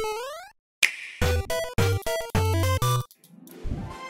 you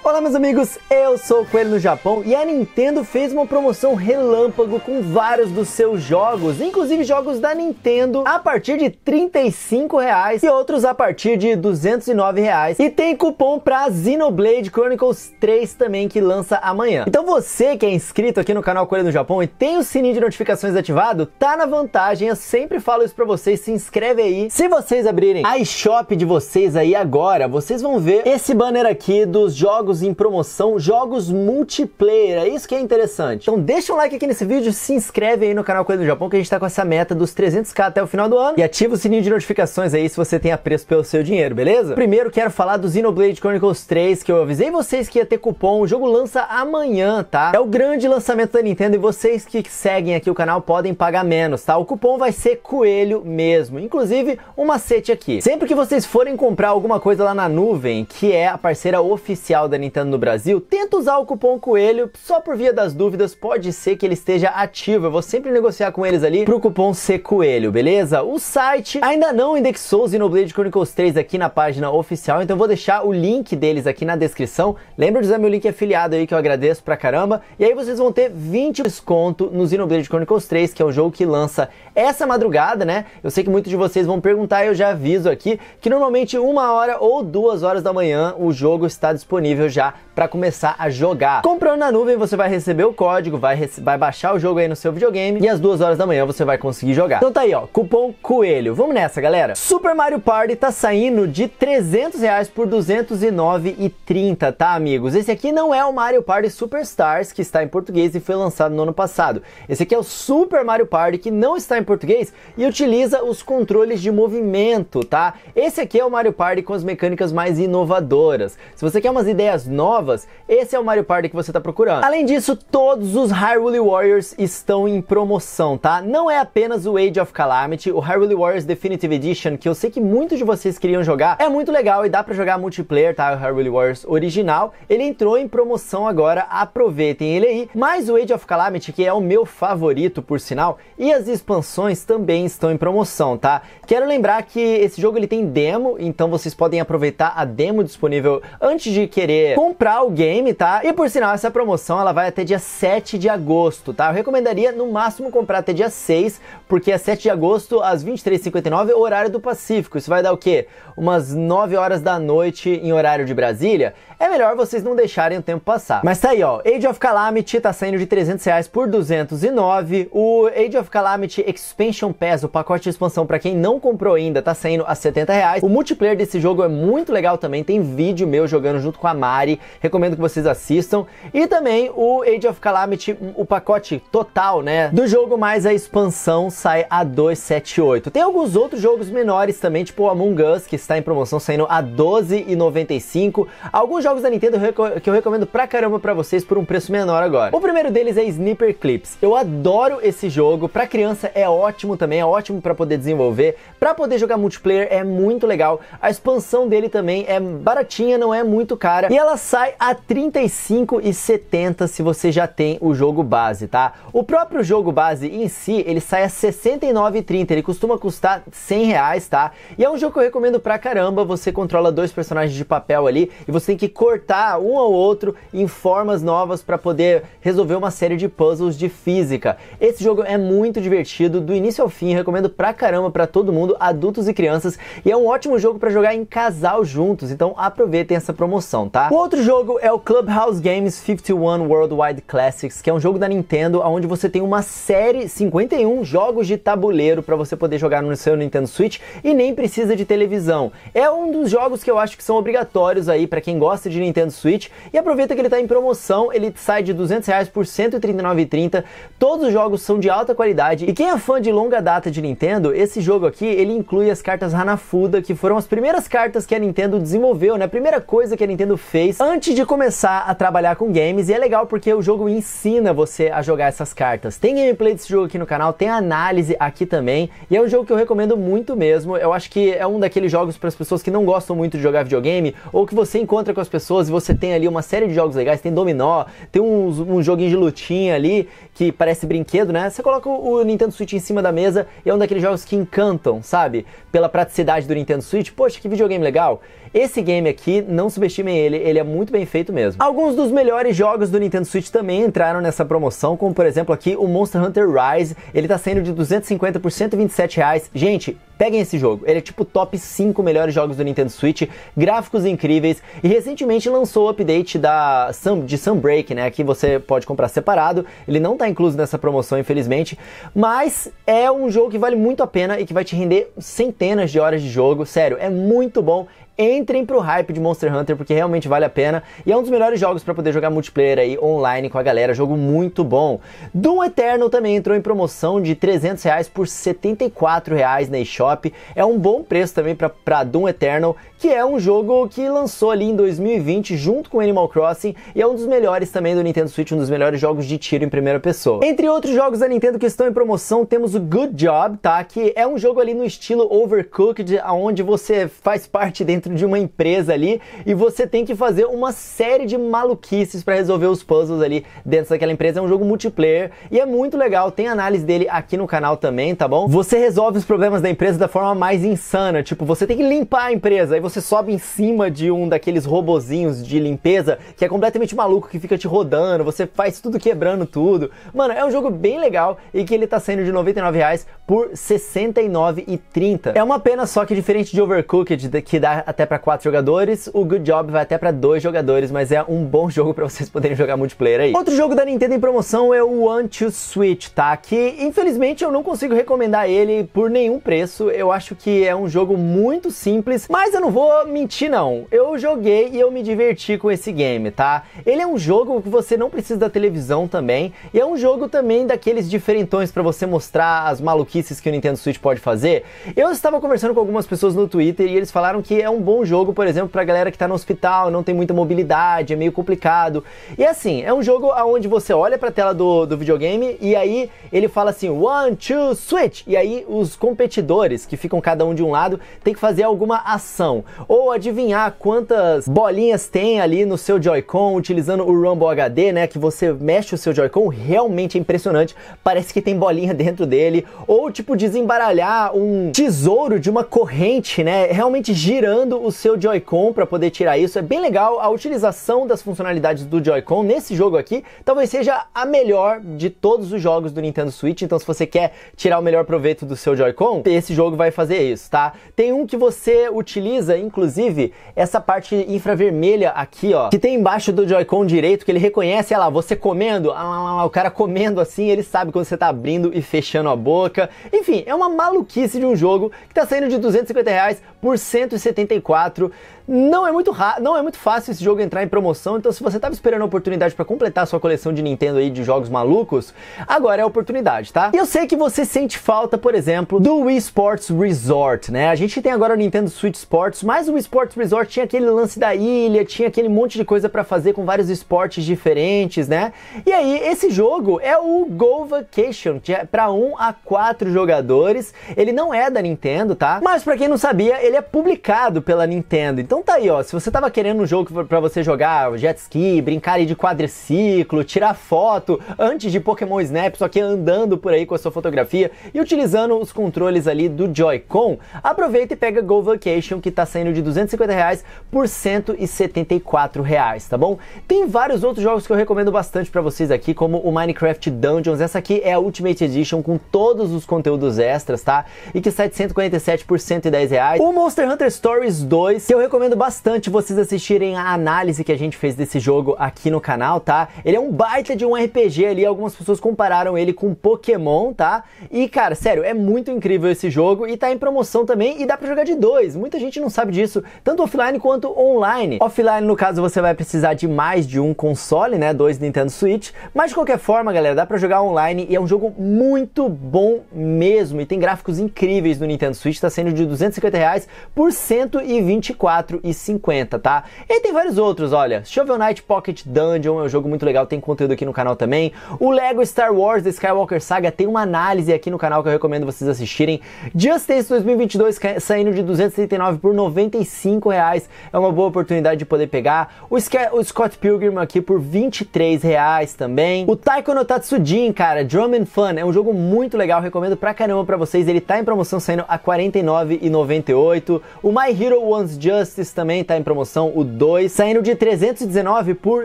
Olá meus amigos, eu sou o Coelho no Japão e a Nintendo fez uma promoção relâmpago com vários dos seus jogos, inclusive jogos da Nintendo, a partir de 35 reais e outros a partir de 209 reais. E tem cupom para Xenoblade Chronicles 3 também que lança amanhã. Então você que é inscrito aqui no canal Coelho no Japão e tem o sininho de notificações ativado, tá na vantagem, eu sempre falo isso para vocês, se inscreve aí. Se vocês abrirem a eShop de vocês aí agora, vocês vão ver esse banner aqui dos jogos jogos em promoção, jogos multiplayer. É isso que é interessante. Então deixa um like aqui nesse vídeo, se inscreve aí no canal Coisa do Japão, que a gente tá com essa meta dos 300k até o final do ano. E ativa o sininho de notificações aí se você tem apreço pelo seu dinheiro, beleza? Primeiro quero falar do Xenoblade Chronicles 3, que eu avisei vocês que ia ter cupom. O jogo lança amanhã, tá? É o grande lançamento da Nintendo e vocês que seguem aqui o canal podem pagar menos, tá? O cupom vai ser coelho mesmo. Inclusive, um macete aqui. Sempre que vocês forem comprar alguma coisa lá na nuvem, que é a parceira oficial da Nintendo, Nintendo no Brasil, tenta usar o cupom Coelho, só por via das dúvidas, pode ser que ele esteja ativo. Eu vou sempre negociar com eles ali pro cupom Ser Coelho, beleza? O site ainda não indexou o Xenoblade Chronicles 3 aqui na página oficial, então eu vou deixar o link deles aqui na descrição. Lembra de usar meu link afiliado aí que eu agradeço pra caramba. E aí vocês vão ter 20 desconto no Xenoblade Chronicles 3, que é o jogo que lança essa madrugada, né? Eu sei que muitos de vocês vão perguntar, eu já aviso aqui que normalmente uma hora ou duas horas da manhã o jogo está disponível já para começar a jogar. Comprando na nuvem, você vai receber o código, vai, rece vai baixar o jogo aí no seu videogame e às duas horas da manhã você vai conseguir jogar. Então tá aí, ó, cupom COELHO. Vamos nessa, galera. Super Mario Party tá saindo de 300 reais por 209,30, tá, amigos? Esse aqui não é o Mario Party Superstars, que está em português e foi lançado no ano passado. Esse aqui é o Super Mario Party, que não está em português e utiliza os controles de movimento, tá? Esse aqui é o Mario Party com as mecânicas mais inovadoras. Se você quer umas ideias mecânicas novas, esse é o Mario Party que você está procurando. Além disso, todos os Hyrule Warriors estão em promoção, tá? Não é apenas o Age of Calamity, o Hyrule Warriors Definitive Edition, que eu sei que muitos de vocês queriam jogar, é muito legal e dá para jogar multiplayer, tá? O Hyrule Warriors original, ele entrou em promoção agora, aproveitem ele aí. Mas o Age of Calamity, que é o meu favorito, por sinal, e as expansões também estão em promoção, tá? Quero lembrar que esse jogo ele tem demo, então vocês podem aproveitar a demo disponível antes de querer comprar o game, tá? E por sinal, essa promoção ela vai até dia 7 de agosto, tá? Eu recomendaria no máximo comprar até dia 6, porque é 7 de agosto às 23h59, é horário do Pacífico. Isso vai dar o quê? Umas 9 horas da noite em horário de Brasília. É melhor vocês não deixarem o tempo passar. Mas tá aí, ó. Age of Calamity tá saindo de 300 reais por 209. O Age of Calamity Expansion Pass, o pacote de expansão para quem não comprou ainda, tá saindo a 70 reais. O multiplayer desse jogo é muito legal também. Tem vídeo meu jogando junto com a Mari Recomendo que vocês assistam. E também o Age of Calamity, o pacote total, né? Do jogo mais a expansão sai a 278. Tem alguns outros jogos menores também, tipo o Among Us, que está em promoção saindo a 12,95. Alguns jogos da Nintendo que eu recomendo pra caramba pra vocês por um preço menor agora. O primeiro deles é Sniper Clips. Eu adoro esse jogo. Pra criança é ótimo também, é ótimo pra poder desenvolver. Pra poder jogar multiplayer é muito legal. A expansão dele também é baratinha, não é muito cara. E ela sai a 35 e 70 se você já tem o jogo base, tá? O próprio jogo base em si, ele sai a 69,30, ele costuma custar 100 reais, tá? E é um jogo que eu recomendo pra caramba, você controla dois personagens de papel ali e você tem que cortar um ao outro em formas novas para poder resolver uma série de puzzles de física. Esse jogo é muito divertido, do início ao fim, recomendo pra caramba pra todo mundo, adultos e crianças, e é um ótimo jogo para jogar em casal juntos, então aproveitem essa promoção, tá? O outro jogo é o Clubhouse Games 51 Worldwide Classics, que é um jogo da Nintendo onde você tem uma série 51 jogos de tabuleiro para você poder jogar no seu Nintendo Switch e nem precisa de televisão. É um dos jogos que eu acho que são obrigatórios aí para quem gosta de Nintendo Switch e aproveita que ele tá em promoção, ele sai de 200 reais por 139,30. Todos os jogos são de alta qualidade e quem é fã de longa data de Nintendo, esse jogo aqui ele inclui as cartas Hanafuda, que foram as primeiras cartas que a Nintendo desenvolveu, né? A primeira coisa que a Nintendo fez vocês antes de começar a trabalhar com games. E é legal porque o jogo ensina você a jogar essas cartas. Tem gameplay desse jogo aqui no canal, tem análise aqui também. E é um jogo que eu recomendo muito mesmo. Eu acho que é um daqueles jogos para as pessoas que não gostam muito de jogar videogame ou que você encontra com as pessoas e você tem ali uma série de jogos legais. Tem dominó, tem uns, um joguinho de lutinha ali que parece brinquedo, né? Você coloca o Nintendo Switch em cima da mesa e é um daqueles jogos que encantam, sabe? Pela praticidade do Nintendo Switch. Poxa, que videogame legal! Esse game aqui, não subestimem ele, ele é muito bem feito mesmo. Alguns dos melhores jogos do Nintendo Switch também entraram nessa promoção, como por exemplo aqui o Monster Hunter Rise, ele tá saindo de 250 por 127 reais. Gente, Peguem esse jogo, ele é tipo top 5 melhores jogos do Nintendo Switch, gráficos incríveis e recentemente lançou o update da Sun, de Sunbreak, né? Que você pode comprar separado, ele não tá incluso nessa promoção, infelizmente, mas é um jogo que vale muito a pena e que vai te render centenas de horas de jogo, sério, é muito bom entrem pro hype de Monster Hunter porque realmente vale a pena e é um dos melhores jogos para poder jogar multiplayer aí online com a galera, jogo muito bom. Doom Eternal também entrou em promoção de 300 reais por 74 reais na eShop, é um bom preço também para Doom Eternal, que é um jogo que lançou ali em 2020 junto com Animal Crossing e é um dos melhores também do Nintendo Switch, um dos melhores jogos de tiro em primeira pessoa. Entre outros jogos da Nintendo que estão em promoção, temos o Good Job, tá? Que é um jogo ali no estilo Overcooked, aonde você faz parte dentro dentro de uma empresa ali e você tem que fazer uma série de maluquices para resolver os puzzles ali dentro daquela empresa. É um jogo multiplayer e é muito legal. Tem análise dele aqui no canal também, tá bom? Você resolve os problemas da empresa da forma mais insana. Tipo, você tem que limpar a empresa, e você sobe em cima de um daqueles robozinhos de limpeza que é completamente maluco, que fica te rodando, você faz tudo quebrando tudo. Mano, é um jogo bem legal e que ele tá saindo de R$ reais por R$ 69,30. É uma pena só que é diferente de Overcooked, que dá até para quatro jogadores, o Good Job vai até para dois jogadores, mas é um bom jogo para vocês poderem jogar multiplayer aí. Outro jogo da Nintendo em promoção é o One to Switch, tá? Que infelizmente eu não consigo recomendar ele por nenhum preço. Eu acho que é um jogo muito simples, mas eu não vou mentir não. Eu joguei e eu me diverti com esse game, tá? Ele é um jogo que você não precisa da televisão também, e é um jogo também daqueles diferentões para você mostrar as maluquices que o Nintendo Switch pode fazer. Eu estava conversando com algumas pessoas no Twitter e eles falaram que é um bom jogo, por exemplo, pra galera que tá no hospital, não tem muita mobilidade, é meio complicado. E assim, é um jogo onde você olha pra tela do, do videogame e aí ele fala assim: One, two, switch! E aí os competidores, que ficam cada um de um lado, tem que fazer alguma ação. Ou adivinhar quantas bolinhas tem ali no seu Joy-Con, utilizando o Rumble HD, né? Que você mexe o seu Joy-Con, realmente é impressionante. Parece que tem bolinha dentro dele. Ou, tipo, desembaralhar um tesouro de uma corrente, né? Realmente girando usando o seu Joy-Con para poder tirar isso. É bem legal a utilização das funcionalidades do Joy-Con nesse jogo aqui. Talvez seja a melhor de todos os jogos do Nintendo Switch. Então, se você quer tirar o melhor proveito do seu Joy-Con, esse jogo vai fazer isso, tá? Tem um que você utiliza, inclusive, essa parte infravermelha aqui, ó, que tem embaixo do Joy-Con direito, que ele reconhece, olha lá, você comendo, ah, o cara comendo assim, ele sabe quando você tá abrindo e fechando a boca. Enfim, é uma maluquice de um jogo que tá saindo de 250 reais por 174 4 não é muito não é muito fácil esse jogo entrar em promoção, então se você estava esperando a oportunidade para completar sua coleção de Nintendo aí de jogos malucos, agora é a oportunidade, tá? E eu sei que você sente falta, por exemplo, do Wii Sports Resort, né? A gente tem agora o Nintendo Switch Sports, mas o Wii Sports Resort tinha aquele lance da ilha, tinha aquele monte de coisa para fazer com vários esportes diferentes, né? E aí esse jogo é o Go Vacation, que é para 1 a 4 jogadores. Ele não é da Nintendo, tá? Mas para quem não sabia, ele é publicado pela Nintendo. Então então tá aí, ó. Se você tava querendo um jogo para você jogar jet ski, brincar de quadriciclo, tirar foto antes de Pokémon Snap, só que andando por aí com a sua fotografia e utilizando os controles ali do Joy-Con, aproveita e pega Go Vacation que tá saindo de 250 reais por 174 reais, tá bom? Tem vários outros jogos que eu recomendo bastante para vocês aqui, como o Minecraft Dungeons. Essa aqui é a Ultimate Edition com todos os conteúdos extras, tá? E que sai de 147 por 110 reais. O Monster Hunter Stories 2, que eu recomendo recomendo bastante vocês assistirem a análise que a gente fez desse jogo aqui no canal, tá? Ele é um baita de um RPG ali, algumas pessoas compararam ele com Pokémon, tá? E cara, sério, é muito incrível esse jogo e tá em promoção também e dá pra jogar de dois. Muita gente não sabe disso, tanto offline quanto online. Offline, no caso, você vai precisar de mais de um console, né? Dois Nintendo Switch. Mas de qualquer forma, galera, dá pra jogar online e é um jogo muito bom mesmo. E tem gráficos incríveis no Nintendo Switch, tá sendo de 250 reais por 124 4,50, tá? E tem vários outros, olha. Shovel Knight Pocket Dungeon é um jogo muito legal, tem conteúdo aqui no canal também. O Lego Star Wars The Skywalker Saga tem uma análise aqui no canal que eu recomendo vocês assistirem. Just Dance 2022 saindo de 239 por 95 reais. É uma boa oportunidade de poder pegar. O, o Scott Pilgrim aqui por 23 reais também. O Taiko no Tatsujin, cara, Drum and Fun, é um jogo muito legal, recomendo pra caramba pra vocês. Ele tá em promoção saindo a R$ 49,98. O My Hero Wants Justice também tá em promoção, o 2, saindo de 319 por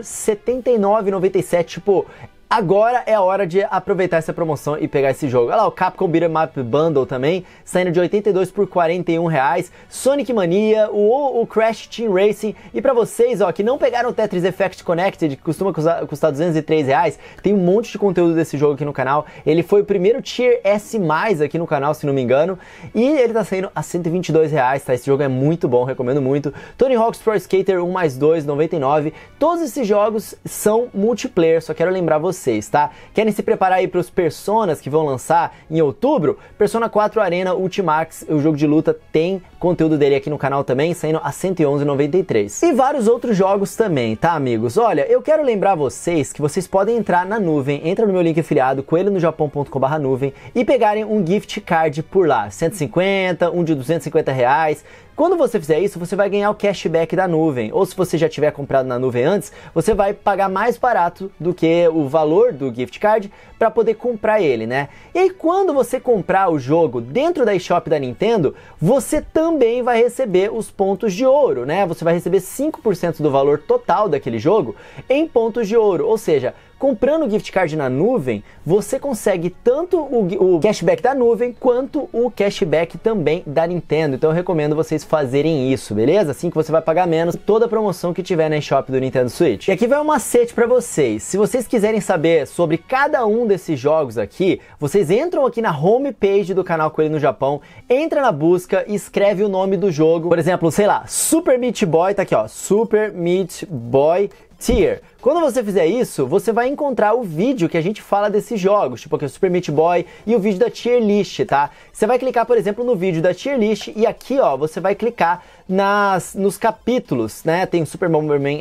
79,97. Tipo, Agora é a hora de aproveitar essa promoção e pegar esse jogo. Olha lá, o Capcom Beat'em Map Bundle também, saindo de 82 por 41 reais. Sonic Mania, o, o Crash Team Racing. E para vocês, ó, que não pegaram o Tetris Effect Connected, que costuma custar, custar 203 reais, tem um monte de conteúdo desse jogo aqui no canal. Ele foi o primeiro Tier S+, aqui no canal, se não me engano. E ele tá saindo a 122 reais, tá? Esse jogo é muito bom, recomendo muito. Tony Hawk's Pro Skater 1 mais 2, 99. Todos esses jogos são multiplayer, só quero lembrar vocês vocês, tá? Querem se preparar aí para os personas que vão lançar em outubro? Persona 4 Arena Ultimax, o jogo de luta, tem conteúdo dele aqui no canal também, saindo a 111,93. E vários outros jogos também, tá, amigos? Olha, eu quero lembrar vocês que vocês podem entrar na nuvem, entra no meu link afiliado, coelhonojapão.com.br nuvem e pegarem um gift card por lá, 150, um de 250 reais, quando você fizer isso, você vai ganhar o cashback da nuvem. Ou se você já tiver comprado na nuvem antes, você vai pagar mais barato do que o valor do gift card para poder comprar ele, né? E aí, quando você comprar o jogo dentro da eShop da Nintendo, você também vai receber os pontos de ouro, né? Você vai receber 5% do valor total daquele jogo em pontos de ouro, ou seja, Comprando o gift card na nuvem, você consegue tanto o, o cashback da nuvem quanto o cashback também da Nintendo. Então eu recomendo vocês fazerem isso, beleza? Assim que você vai pagar menos toda a promoção que tiver na eShop do Nintendo Switch. E aqui vai um macete para vocês. Se vocês quiserem saber sobre cada um desses jogos aqui, vocês entram aqui na homepage do canal Coelho no Japão, entra na busca e escreve o nome do jogo. Por exemplo, sei lá, Super Meat Boy, tá aqui ó, Super Meat Boy Tier. Quando você fizer isso, você vai encontrar o vídeo que a gente fala desses jogos, tipo aqui o Super Meat Boy e o vídeo da tier list, tá? Você vai clicar, por exemplo, no vídeo da tier list e aqui, ó, você vai clicar nas, nos capítulos, né? Tem Super Bomberman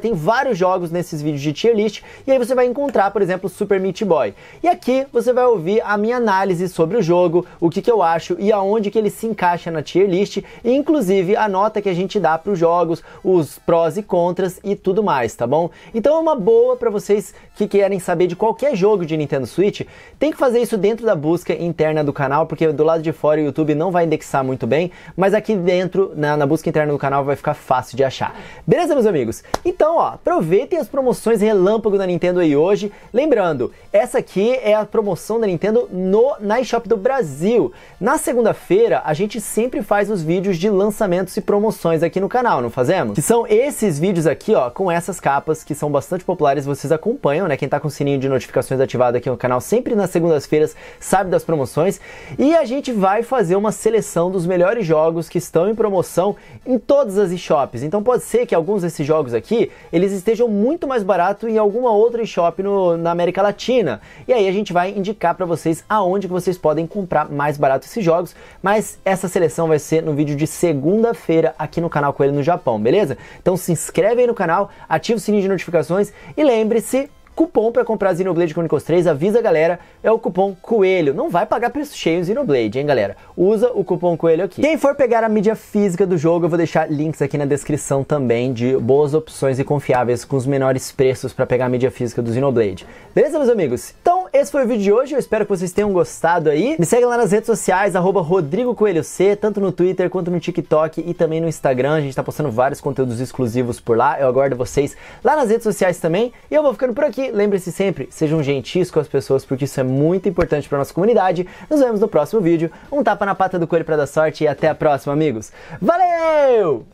tem vários jogos nesses vídeos de tier list e aí você vai encontrar, por exemplo, Super Meat Boy. E aqui você vai ouvir a minha análise sobre o jogo, o que, que eu acho e aonde que ele se encaixa na tier list e inclusive a nota que a gente dá para os jogos, os prós e contras e tudo mais, tá bom? Então é uma boa para vocês que querem saber de qualquer jogo de Nintendo Switch, tem que fazer isso dentro da busca interna do canal, porque do lado de fora o YouTube não vai indexar muito bem, mas aqui dentro, na, na busca interna do canal, vai ficar fácil de achar. Beleza, meus amigos? Então, ó, aproveitem as promoções relâmpago da Nintendo aí hoje. Lembrando, essa aqui é a promoção da Nintendo no, na eShop do Brasil. Na segunda-feira, a gente sempre faz os vídeos de lançamentos e promoções aqui no canal, não fazemos? Que são esses vídeos aqui, ó, com essas capas que são são bastante populares, vocês acompanham, né? Quem tá com o sininho de notificações ativado aqui no canal, sempre nas segundas-feiras, sabe das promoções. E a gente vai fazer uma seleção dos melhores jogos que estão em promoção em todas as eShops. Então pode ser que alguns desses jogos aqui, eles estejam muito mais barato em alguma outra eShop na América Latina. E aí a gente vai indicar para vocês aonde que vocês podem comprar mais barato esses jogos, mas essa seleção vai ser no vídeo de segunda-feira aqui no canal com ele no Japão, beleza? Então se inscreve aí no canal, ativa o sininho de notificações notificações. E lembre-se, cupom para comprar Xenoblade Chronicles 3, avisa a galera, é o cupom COELHO. Não vai pagar preço cheio Xenoblade, hein, galera? Usa o cupom COELHO aqui. Quem for pegar a mídia física do jogo, eu vou deixar links aqui na descrição também de boas opções e confiáveis com os menores preços para pegar a mídia física do Xenoblade. Beleza, meus amigos? Então, esse foi o vídeo de hoje, eu espero que vocês tenham gostado aí. Me segue lá nas redes sociais, arroba Rodrigo Coelho C, tanto no Twitter quanto no TikTok e também no Instagram. A gente tá postando vários conteúdos exclusivos por lá. Eu aguardo vocês lá nas redes sociais também. E eu vou ficando por aqui. Lembre-se sempre, sejam gentis com as pessoas, porque isso é muito importante pra nossa comunidade. Nos vemos no próximo vídeo. Um tapa na pata do coelho pra dar sorte e até a próxima, amigos. Valeu!